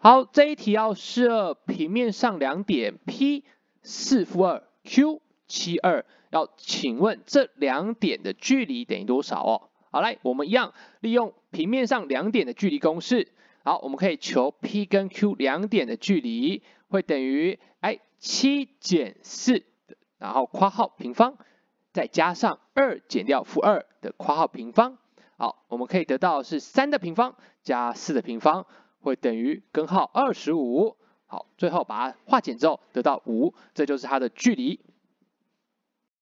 好，这一题要设平面上两点 P 四负二 Q 七二，要请问这两点的距离等于多少哦？好来，我们一样利用平面上两点的距离公式。好，我们可以求 P 跟 Q 两点的距离会等于哎七减四然后括号平方，再加上二减掉负二的括号平方。好，我们可以得到是三的平方加四的平方。会等于根号二十五，好，最后把它化简之后得到五，这就是它的距离。